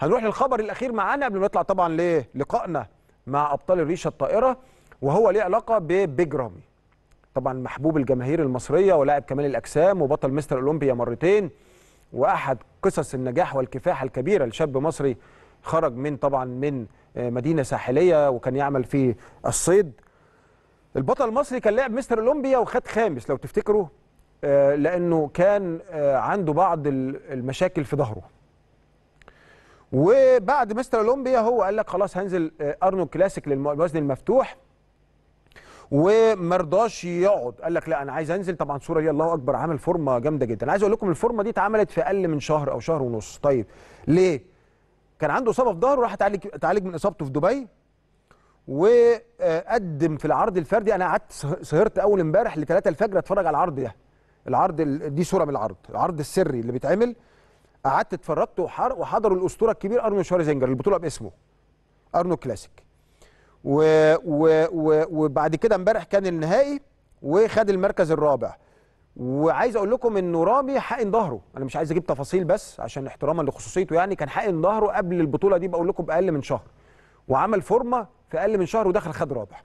هنروح للخبر الاخير معانا قبل ما نطلع طبعا للقائنا مع ابطال الريشه الطائره وهو ليه علاقه ببيج رامي طبعا محبوب الجماهير المصريه ولاعب كمال الاجسام وبطل مستر اولمبيا مرتين واحد قصص النجاح والكفاح الكبيره لشاب مصري خرج من طبعا من آه، مدينه ساحليه وكان يعمل في الصيد البطل المصري كان لاعب مستر اولمبيا وخد خامس لو تفتكروا آه، لانه كان آه، عنده بعض المشاكل في ظهره وبعد مستر اولمبيا هو قال لك خلاص هنزل آه، ارنولد كلاسيك للوزن المفتوح وما رضاش يقعد قال لك لا انا عايز انزل طبعا صوره ليه الله اكبر عامل فورمه جامده جدا عايز اقول لكم الفورمه دي اتعملت في اقل من شهر او شهر ونص طيب ليه كان عنده اصابه في ظهره راح اتعالج اتعالج من اصابته في دبي وقدم في العرض الفردي انا قعدت سهرت اول امبارح ل 3 الفجر اتفرج على العرض ده العرض دي صوره من العرض العرض السري اللي بيتعمل قعدت اتفرجت وحضروا الاسطوره الكبير ارنولد شوارزنجر البطوله باسمه ارنولد كلاسيك و و و وبعد كده امبارح كان النهائي وخد المركز الرابع وعايز اقول لكم انه رامي حقن ظهره انا مش عايز اجيب تفاصيل بس عشان احتراما لخصوصيته يعني كان حقن ظهره قبل البطوله دي بقول لكم باقل من شهر وعمل فورمه في اقل من شهر ودخل خد رابع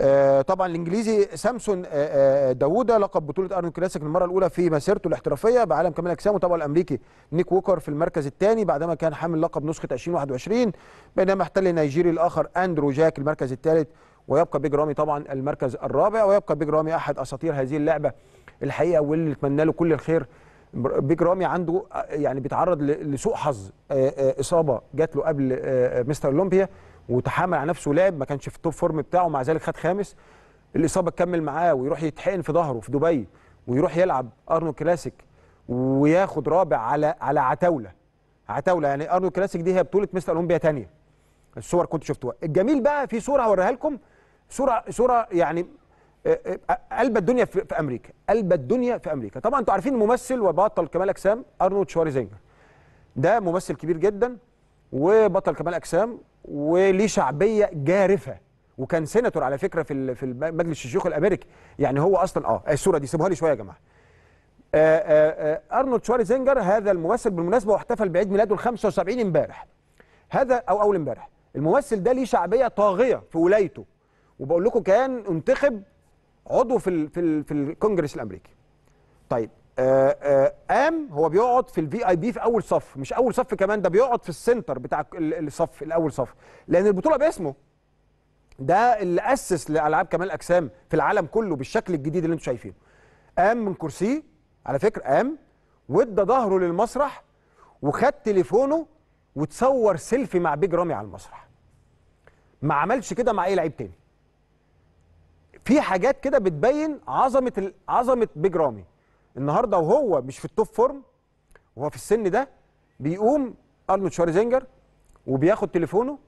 آه، طبعا الانجليزي سامسون آه، آه، داوودا لقب بطوله ارنولد كلاسيك للمره الاولى في مسيرته الاحترافيه بعالم كمال الاجسام وطبعا الامريكي نيك ووكر في المركز الثاني بعدما كان حامل لقب نسخه 2021 بينما احتل النيجيري الاخر اندرو جاك المركز الثالث ويبقى بيج رامي طبعا المركز الرابع ويبقى بيج رامي احد اساطير هذه اللعبه الحقيقه واللي نتمنى له كل الخير بيج رامي عنده يعني بيتعرض لسوء حظ اصابه جات له قبل مستر اولمبيا وتحامل على نفسه لعب ما كانش في التوب فورم بتاعه مع ذلك خد خامس الاصابه تكمل معاه ويروح يتحقن في ظهره في دبي ويروح يلعب ارنو كلاسيك وياخد رابع على على عتاوله عتاوله يعني ارنو كلاسيك دي هي بطوله مستر اولمبيا ثانيه الصور كنت شفتوها الجميل بقى في صوره هوريها لكم صوره صوره يعني آه، آه، قلب الدنيا في امريكا قلب الدنيا في امريكا طبعا انتوا عارفين ممثل وبطل كمال اجسام ارنولد شواريزينجر ده ممثل كبير جدا وبطل كمال اجسام وليه شعبيه جارفه وكان سيناتور على فكره في في مجلس الشيوخ الامريكي يعني هو اصلا آه،, اه الصوره دي سيبوها لي شويه يا جماعه آه، آه، ارنولد شوارزنجر هذا الممثل بالمناسبه واحتفل بعيد ميلاده ال 75 امبارح هذا او اول امبارح الممثل ده ليه شعبيه طاغيه في ولايته وبقول لكم كان انتخب عضو في الـ في الـ في الكونجرس الامريكي طيب قام آه، آه، هو بيقعد في الفي اي بي في اول صف مش اول صف كمان ده بيقعد في السنتر بتاع الصف الاول صف لان البطوله باسمه ده اللي اسس لالعاب كمال الاجسام في العالم كله بالشكل الجديد اللي انتم شايفينه قام من كرسيه على فكره قام وادى ظهره للمسرح وخد تليفونه وتصور سيلفي مع بيج رامي على المسرح ما عملش كده مع اي لعيب تاني في حاجات كده بتبين عظمه عظمه بيج رامي النهارده وهو مش في التوب فورم وهو في السن ده بيقوم ارنولد شوارزنجر وبياخد تليفونه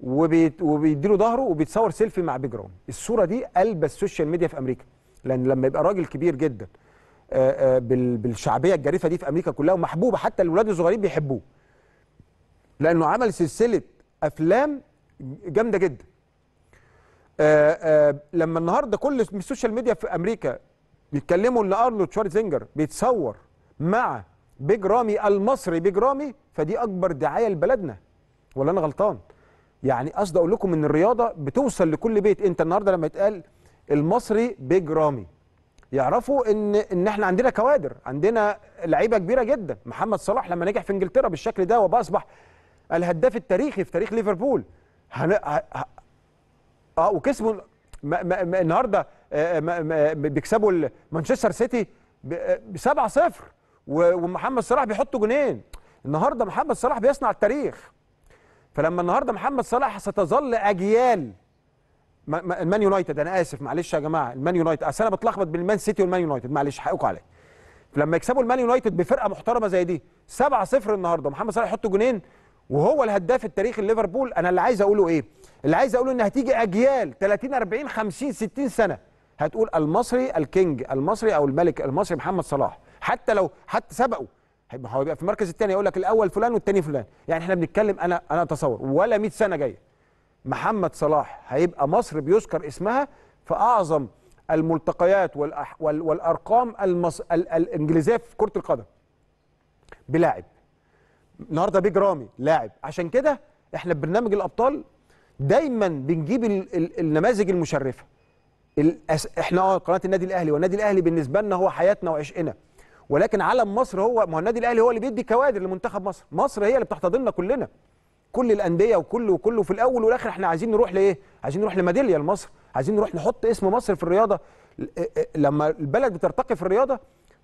وبيديله ظهره وبيتصور سيلفي مع بيج رامي الصوره دي قلب السوشيال ميديا في امريكا لان لما يبقى راجل كبير جدا آه، آه، بالشعبيه الجريفه دي في امريكا كلها ومحبوبه حتى الاولاد الصغيرين بيحبوه لانه عمل سلسله افلام جامده جدا آآ آه، آآ لما النهارده كل السوشيال ميديا في امريكا بيتكلموا ان ارنولد شوارزنجر بيتصور مع بيج رامي المصري بيج رامي فدي اكبر دعايه لبلدنا ولا انا غلطان يعني قصدي اقول لكم ان الرياضه بتوصل لكل بيت انت النهارده لما يتقال المصري بيج رامي يعرفوا ان ان احنا عندنا كوادر عندنا لعيبه كبيره جدا محمد صلاح لما نجح في انجلترا بالشكل ده وبقى اصبح الهداف التاريخي في تاريخ ليفربول هن... ه... ه... اه وكسبوا ما ما ما النهارده آه، آه، بيكسبوا مانشستر سيتي 7 0 آه، ومحمد صلاح بيحط جونين النهارده محمد صلاح بيصنع التاريخ فلما النهارده محمد صلاح ستظل اجيال المان يونايتد انا اسف معلش يا جماعه المان يونايتد اصل انا بتلخبط بين المان سيتي والمان يونايتد معلش حقكم عليا لما يكسبوا المان يونايتد بفرقه محترمه زي دي 7 0 النهارده محمد صلاح يحط جونين وهو الهداف التاريخي لليفربول انا اللي عايز اقوله ايه اللي عايز اقوله ان هتيجي اجيال 30 40 50 60 سنه هتقول المصري الكينج المصري او الملك المصري محمد صلاح حتى لو حتى سبقه هو يبقى في المركز الثاني يقول لك الاول فلان والثاني فلان يعني احنا بنتكلم انا انا اتصور ولا 100 سنه جايه محمد صلاح هيبقى مصر بيذكر اسمها في اعظم الملتقيات والأح... والارقام المص... ال... الانجليزيه في كره القدم بلاعب النهارده بيج رامي لاعب عشان كده احنا ببرنامج الابطال دايما بنجيب النماذج المشرفه الأس... احنا اه قناه النادي الاهلي والنادي الاهلي بالنسبه لنا هو حياتنا وعشقنا ولكن علم مصر هو ما هو النادي الاهلي هو اللي بيدي كوادر لمنتخب مصر مصر هي اللي بتحتضننا كلنا كل الانديه وكل وكله في الاول والاخر احنا عايزين نروح لايه عايزين نروح لميداليه لمصر عايزين نروح نحط اسم مصر في الرياضه لما البلد بترتقي في الرياضه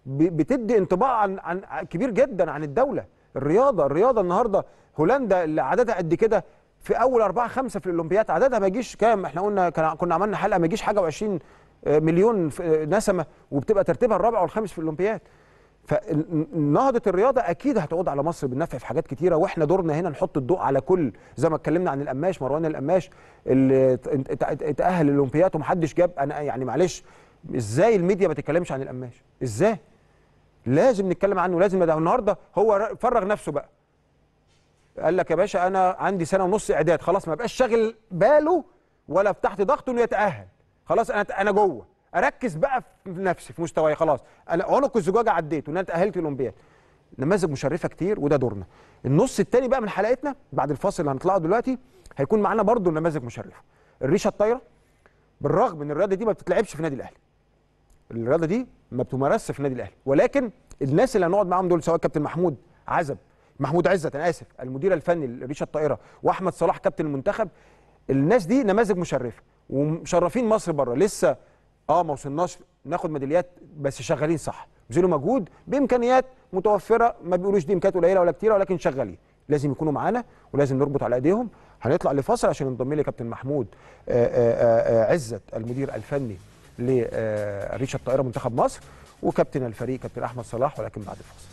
بتدي انطباع عن, عن كبير جدا عن الدوله الرياضه الرياضه النهارده هولندا اللي عددها قد كده في اول أربعة خمسة في الاولمبيات عددها ما يجيش كام احنا قلنا كنا عملنا حلقه ما يجيش حاجه و20 آه، مليون آه، نسمه وبتبقى ترتيبها الرابع والخامس في الاولمبيات فنهضه الرياضه اكيد هتعود على مصر بالنفع في حاجات كتيره واحنا دورنا هنا نحط الضوء على كل زي ما اتكلمنا عن القماش مروان القماش اللي اتاهل الأولمبيات ومحدش جاب انا يعني معلش ازاي الميديا ما تتكلمش عن القماش ازاي لازم نتكلم عنه لازم ده النهارده هو فرغ نفسه بقى قال لك يا باشا انا عندي سنه ونص اعداد خلاص ما بقاش شاغل باله ولا تحت ضغط انه يتاهل خلاص انا انا جوه اركز بقى في نفسي في مستواي خلاص انا عنق الزجاجه عديته ان انا تاهلت الاولمبياد نماذج مشرفه كتير وده دورنا النص الثاني بقى من حلقتنا بعد الفاصل اللي هنطلعه دلوقتي هيكون معانا برضه نماذج مشرفه الريشه الطايره بالرغم ان الرياضه دي ما بتتلعبش في النادي الاهلي الرياضه دي ما بتمارسش في النادي الاهلي ولكن الناس اللي هنقعد معاهم دول سواء كابتن محمود عزب محمود عزت انا اسف المدير الفني ريشة الطائره واحمد صلاح كابتن المنتخب الناس دي نماذج مشرفه ومشرفين مصر بره لسه اه ما وصلناش ناخد ميداليات بس شغالين صح بذلوا مجهود بامكانيات متوفره ما بيقولوش دي امكانيات قليله ولا كتيره ولكن شغالين لازم يكونوا معانا ولازم نربط على ايديهم هنطلع لفاصل عشان ينضم لي كابتن محمود آآ آه، آآ آه، آه، عزت المدير الفني لريشه الطائره منتخب مصر وكابتن الفريق كابتن احمد صلاح ولكن بعد الفاصل